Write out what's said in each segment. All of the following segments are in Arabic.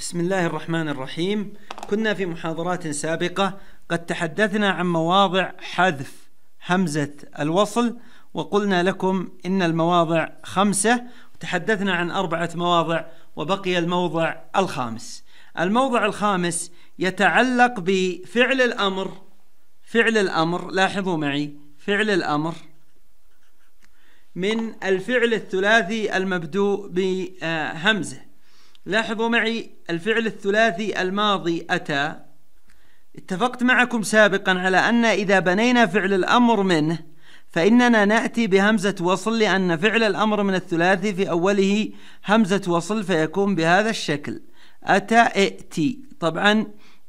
بسم الله الرحمن الرحيم كنا في محاضرات سابقة قد تحدثنا عن مواضع حذف همزة الوصل وقلنا لكم إن المواضع خمسة تحدثنا عن أربعة مواضع وبقي الموضع الخامس الموضع الخامس يتعلق بفعل الأمر فعل الأمر لاحظوا معي فعل الأمر من الفعل الثلاثي المبدوء بهمزه لاحظوا معي الفعل الثلاثي الماضي أتى اتفقت معكم سابقا على أن إذا بنينا فعل الأمر منه فإننا نأتي بهمزة وصل لأن فعل الأمر من الثلاثي في أوله همزة وصل فيكون بهذا الشكل أتى ائتي طبعا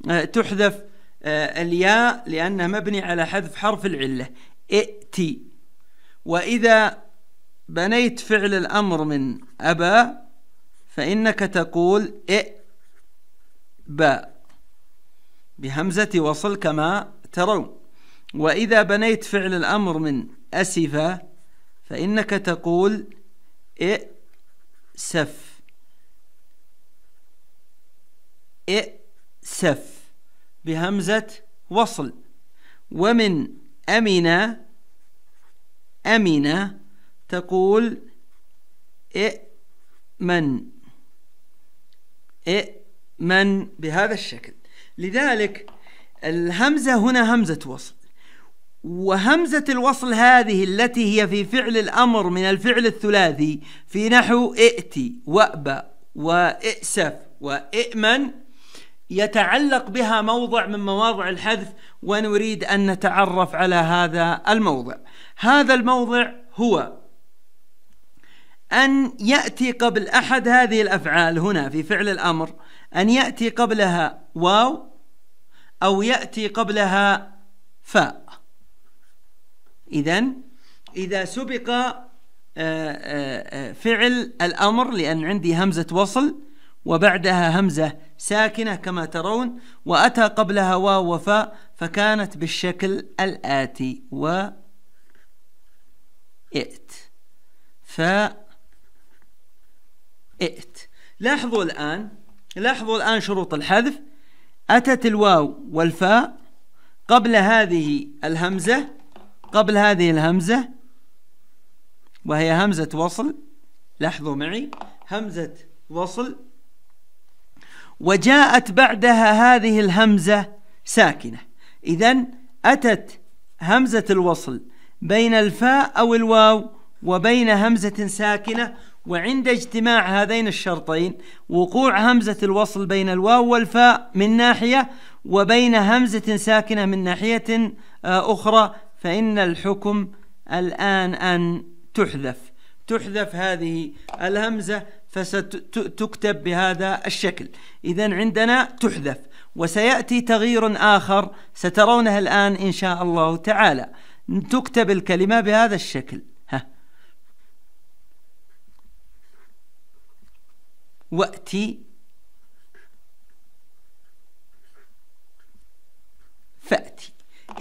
آه، تحذف آه، الياء لأنه مبني على حذف حرف العلة ائتي وإذا بنيت فعل الأمر من أبى فإنك تقول ب بهمزة وصل كما ترون وإذا بنيت فعل الأمر من أسف فإنك تقول سف إ سف بهمزة وصل ومن أمن أمن تقول من ائمن بهذا الشكل لذلك الهمزة هنا همزة وصل وهمزة الوصل هذه التي هي في فعل الأمر من الفعل الثلاثي في نحو ائتي وأبى وائسف وائمن يتعلق بها موضع من مواضع الحذف ونريد أن نتعرف على هذا الموضع هذا الموضع هو أن يأتي قبل أحد هذه الأفعال هنا في فعل الأمر أن يأتي قبلها واو أو يأتي قبلها فاء إذا إذا سبق آه، آه، آه، فعل الأمر لأن عندي همزة وصل وبعدها همزة ساكنة كما ترون وأتى قبلها واو وفاء فكانت بالشكل الآتي و ائت ائت لاحظوا الآن لاحظوا الآن شروط الحذف أتت الواو والفاء قبل هذه الهمزة قبل هذه الهمزة وهي همزة وصل لاحظوا معي همزة وصل وجاءت بعدها هذه الهمزة ساكنة إذا أتت همزة الوصل بين الفاء أو الواو وبين همزة ساكنة وعند اجتماع هذين الشرطين وقوع همزة الوصل بين الواو والفاء من ناحية وبين همزة ساكنة من ناحية آه، أخرى فإن الحكم الآن أن تحذف تحذف هذه الهمزة فستكتب بهذا الشكل إذا عندنا تحذف وسيأتي تغيير آخر سترونه الآن إن شاء الله تعالى تكتب الكلمة بهذا الشكل وأتي فأتي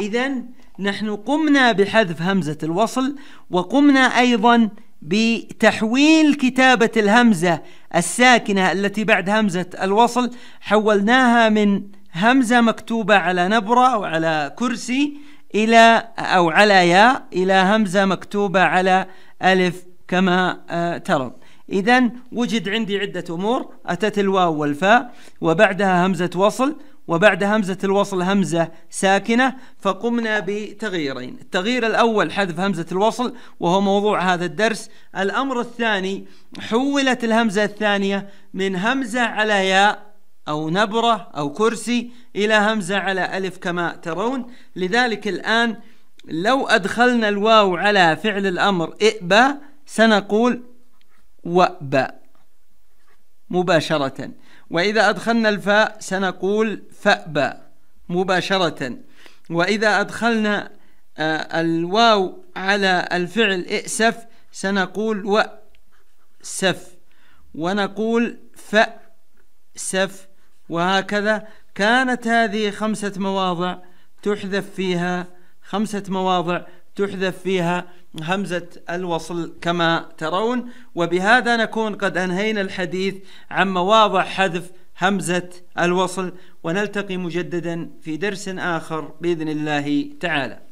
إذا نحن قمنا بحذف همزة الوصل وقمنا أيضا بتحويل كتابة الهمزة الساكنة التي بعد همزة الوصل حولناها من همزة مكتوبة على نبرة أو على كرسي إلى أو على ياء إلى همزة مكتوبة على ألف كما آه، ترون إذا وجد عندي عدة أمور أتت الواو والفاء وبعدها همزة وصل وبعد همزة الوصل همزة ساكنة فقمنا بتغييرين التغيير الأول حذف همزة الوصل وهو موضوع هذا الدرس الأمر الثاني حولت الهمزة الثانية من همزة على ياء أو نبرة أو كرسي إلى همزة على ألف كما ترون لذلك الآن لو أدخلنا الواو على فعل الأمر إئبا سنقول وأبا مباشرة وإذا أدخلنا الفاء سنقول فأبى مباشرة وإذا أدخلنا آه، الواو على الفعل ائسف سنقول وأسف ونقول فأسف وهكذا كانت هذه خمسة مواضع تحذف فيها خمسة مواضع تحذف فيها همزة الوصل كما ترون وبهذا نكون قد أنهينا الحديث عن مواضع حذف همزة الوصل ونلتقي مجددا في درس آخر بإذن الله تعالى